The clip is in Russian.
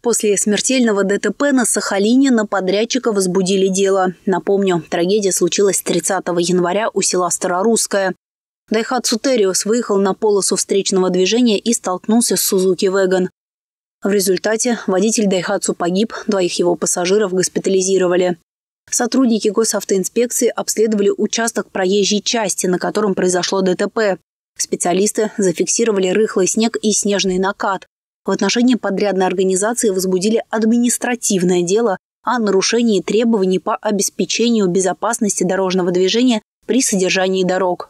После смертельного ДТП на Сахалине на подрядчика возбудили дело. Напомню, трагедия случилась 30 января у села Старорусское. Дайхатсу Териус выехал на полосу встречного движения и столкнулся с Сузуки Веган. В результате водитель Дайхатсу погиб, двоих его пассажиров госпитализировали. Сотрудники госавтоинспекции обследовали участок проезжей части, на котором произошло ДТП. Специалисты зафиксировали рыхлый снег и снежный накат в отношении подрядной организации возбудили административное дело о нарушении требований по обеспечению безопасности дорожного движения при содержании дорог.